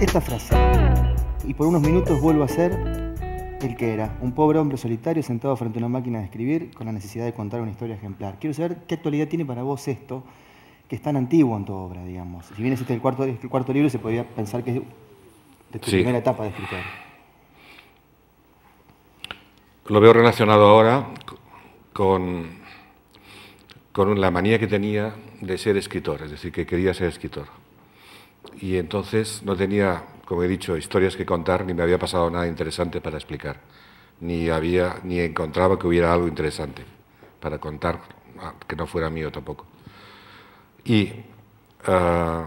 esta frase. Y por unos minutos vuelvo a ser el que era, un pobre hombre solitario sentado frente a una máquina de escribir con la necesidad de contar una historia ejemplar. Quiero saber qué actualidad tiene para vos esto, que es tan antiguo en tu obra, digamos. Si bien es este el cuarto, el cuarto libro, se podría pensar que es de tu primera etapa de escritor. Lo veo relacionado ahora con, con la manía que tenía de ser escritor, es decir, que quería ser escritor y entonces no tenía, como he dicho, historias que contar, ni me había pasado nada interesante para explicar, ni, había, ni encontraba que hubiera algo interesante para contar ah, que no fuera mío tampoco. Y, ah,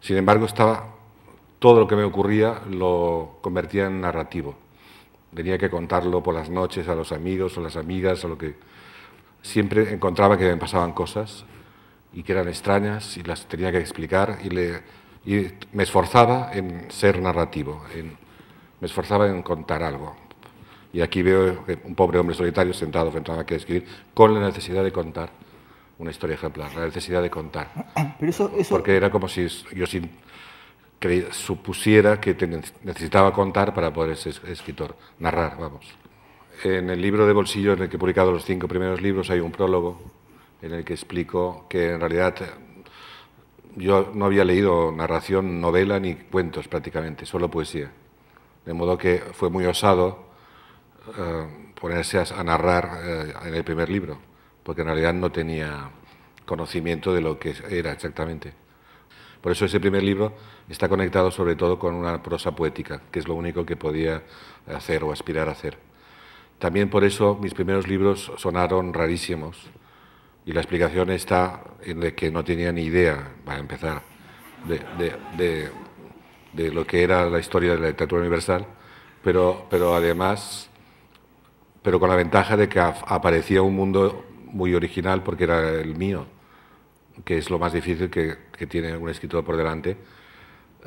sin embargo, estaba todo lo que me ocurría lo convertía en narrativo. Tenía que contarlo por las noches a los amigos o las amigas o lo que... Siempre encontraba que me pasaban cosas y que eran extrañas y las tenía que explicar y, le, y me esforzaba en ser narrativo, en, me esforzaba en contar algo. Y aquí veo un pobre hombre solitario sentado frente a una que escribir con la necesidad de contar una historia ejemplar, la necesidad de contar. Pero eso, Porque era como si yo supusiera que necesitaba contar para poder ser escritor, narrar, vamos. En el libro de bolsillo en el que he publicado los cinco primeros libros hay un prólogo en el que explico que en realidad yo no había leído narración, novela ni cuentos prácticamente, solo poesía. De modo que fue muy osado eh, ponerse a, narrar eh, en el primer libro, porque en realidad no tenía conocimiento de lo que era exactamente. Por eso ese primer libro está conectado sobre todo con una prosa poética, que es lo único que podía hacer o aspirar a hacer. También por eso mis primeros libros sonaron rarísimos, y la explicación está en que no tenía ni idea, para empezar, de, lo que era la historia de la literatura universal, pero, pero además, pero con la ventaja de que aparecía un mundo muy original porque era el mío, que es lo más difícil que, tiene un escritor por delante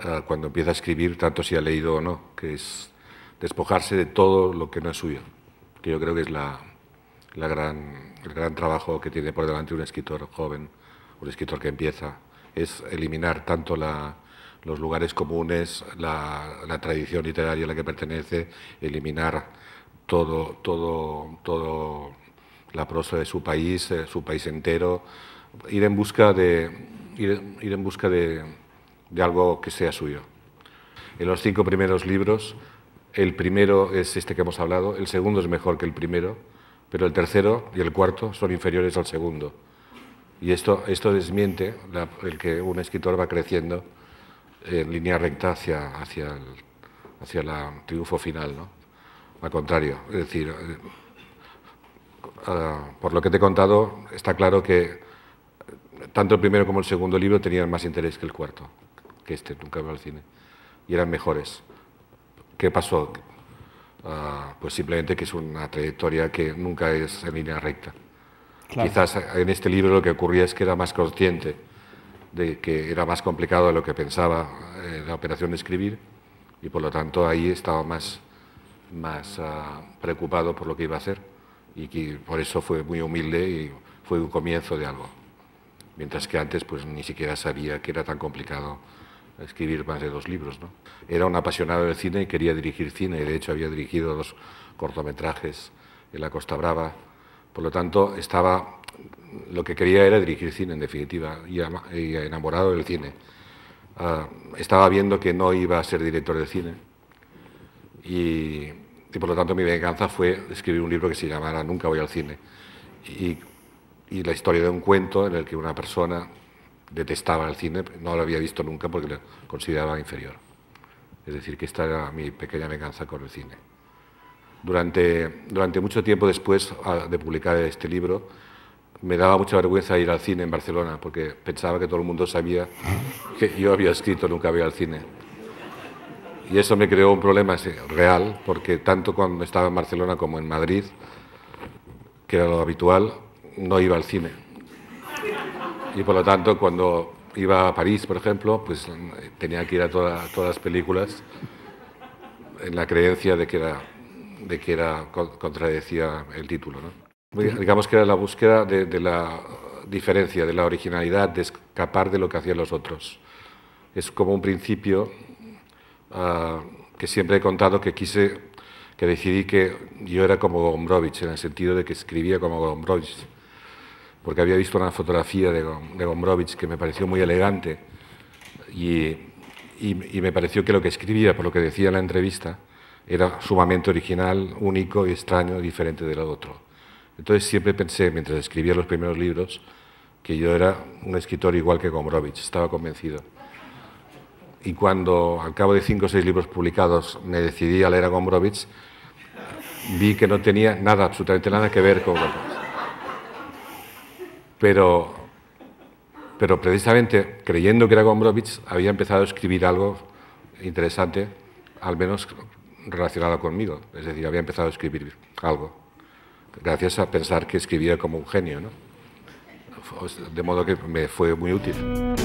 eh, cuando empieza a escribir, tanto si ha leído o no, que es despojarse de todo lo que no es suyo, que yo creo que es la, la gran el gran trabajo que tiene por delante un escritor joven, un escritor que empieza, es eliminar tanto los lugares comunes, la, tradición literaria a la que pertenece, eliminar todo, todo, todo la prosa de su país, eh, su país entero, ir en busca de, ir, en busca de algo que sea suyo. En los cinco primeros libros, el primero es este que hemos hablado, el segundo es mejor que el primero, pero el tercero y el cuarto son inferiores al segundo. Y esto, esto desmiente el que un escritor va creciendo en línea recta hacia, hacia, el, hacia la triunfo final. ¿no? Al contrario, es decir, eh, ah, por lo que te he contado, está claro que tanto el primero como el segundo libro tenían más interés que el cuarto, que este, nunca veo al cine, y eran mejores. ¿Qué pasó? Ah, pues simplemente que es una trayectoria que nunca es en línea recta. Quizás en este libro lo que ocurría es que era más consciente de que era más complicado de lo que pensaba eh, la operación de escribir y por lo tanto ahí estaba más, más ah, preocupado por lo que iba a hacer y que por eso fue muy humilde y fue un comienzo de algo. Mientras que antes pues ni siquiera sabía que era tan complicado escribir más de dos libros. ¿no? Era un apasionado del cine y quería dirigir cine, de hecho había dirigido dos cortometrajes en la Costa Brava, por lo tanto estaba, lo que quería era dirigir cine en definitiva, y, enamorado del cine. Ah, estaba viendo que no iba a ser director de cine y, por lo tanto mi venganza fue escribir un libro que se llamara Nunca voy al cine y, y la historia de un cuento en el que una persona detestaba el cine, no lo había visto nunca porque lo consideraba inferior. Es decir, que esta era mi pequeña venganza con el cine. Durante, durante mucho tiempo después de publicar este libro, me daba mucha vergüenza ir al cine en Barcelona porque pensaba que todo el mundo sabía que yo había escrito Nunca había al cine. Y eso me creó un problema real porque tanto cuando estaba en Barcelona como en Madrid, que era lo habitual, no iba al cine y por lo tanto cuando iba a París, por ejemplo, pues tenía que ir a, todas las películas en la creencia de que era, de que contradecía el título. Digamos que era la búsqueda de, la diferencia, de la originalidad, de escapar de lo que hacían los otros. Es como un principio ah, que siempre he contado que quise, que decidí que yo era como Gombrowicz, en el sentido de que escribía como Gombrowicz porque había visto una fotografía de, de Gombrowicz que me pareció muy elegante y, me pareció que lo que escribía, por lo que decía en la entrevista, era sumamente original, único y extraño, diferente de otro. Entonces siempre pensé, mientras escribía los primeros libros, que yo era un escritor igual que Gombrowicz, estaba convencido. Y cuando, al cabo de cinco o seis libros publicados, me decidí a leer a Gombrowicz, vi que no tenía nada, absolutamente nada que ver con Gombrowicz pero, precisamente creyendo que era Gombrowicz, había empezado a escribir algo interesante, al menos relacionado conmigo, es decir, había empezado a escribir algo, gracias a pensar que escribía como un genio, ¿no? de modo que me fue muy útil.